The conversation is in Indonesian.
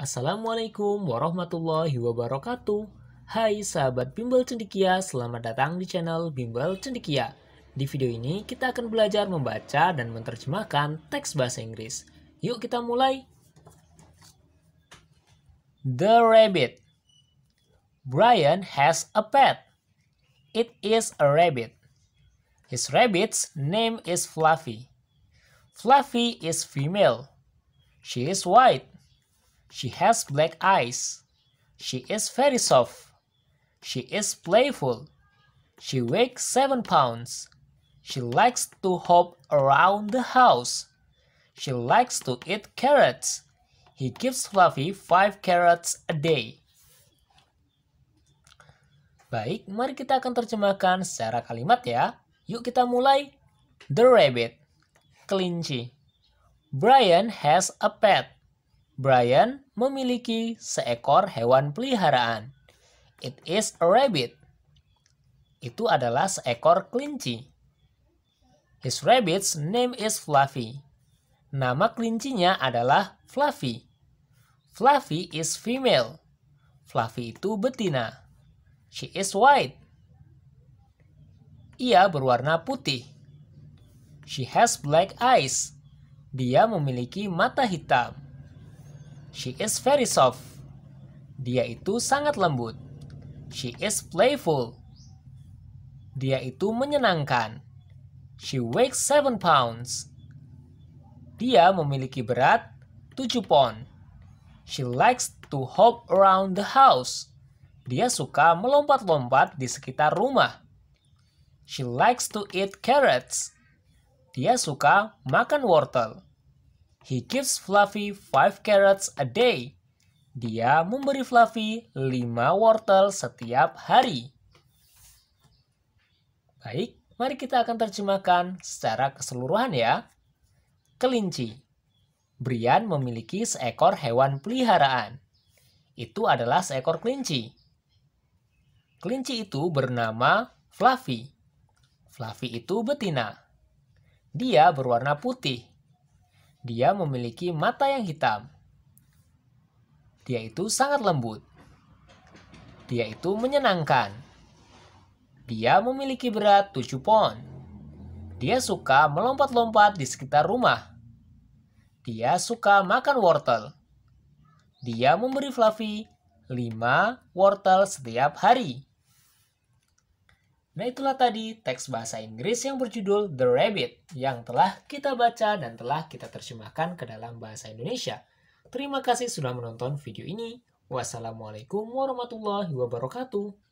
Assalamualaikum warahmatullahi wabarakatuh. Hai sahabat Bimbel Cendikia, selamat datang di channel Bimbel Cendikia. Di video ini kita akan belajar membaca dan menerjemahkan teks bahasa Inggris. Yuk kita mulai. The rabbit. Brian has a pet. It is a rabbit. His rabbit's name is Fluffy. Fluffy is female. She is white. She has black eyes. She is very soft. She is playful. She weighs 7 pounds. She likes to hop around the house. She likes to eat carrots. He gives Fluffy 5 carrots a day. Baik, mari kita akan terjemahkan secara kalimat ya. Yuk kita mulai. The rabbit, kelinci. Brian has a pet. Brian memiliki seekor hewan peliharaan. It is a rabbit. Itu adalah seekor kelinci. His rabbit's name is Fluffy. Nama kelincinya adalah Fluffy. Fluffy is female. Fluffy itu betina. She is white. Ia berwarna putih. She has black eyes. Dia memiliki mata hitam. She is very soft. Dia itu sangat lembut. She is playful. Dia itu menyenangkan. She weighs 7 pounds. Dia memiliki berat 7 pound. She likes to hop around the house. Dia suka melompat-lompat di sekitar rumah. She likes to eat carrots. Dia suka makan wortel. He gives Fluffy 5 carrots a day. Dia memberi Fluffy 5 wortel setiap hari. Baik, mari kita akan terjemahkan secara keseluruhan ya. Kelinci. Brian memiliki seekor hewan peliharaan. Itu adalah seekor kelinci. Kelinci itu bernama Fluffy. Fluffy itu betina. Dia berwarna putih. Dia memiliki mata yang hitam. Dia itu sangat lembut. Dia itu menyenangkan. Dia memiliki berat 7 pon. Dia suka melompat-lompat di sekitar rumah. Dia suka makan wortel. Dia memberi Fluffy 5 wortel setiap hari. Nah itulah tadi teks bahasa Inggris yang berjudul The Rabbit yang telah kita baca dan telah kita terjemahkan ke dalam bahasa Indonesia. Terima kasih sudah menonton video ini. Wassalamualaikum warahmatullahi wabarakatuh.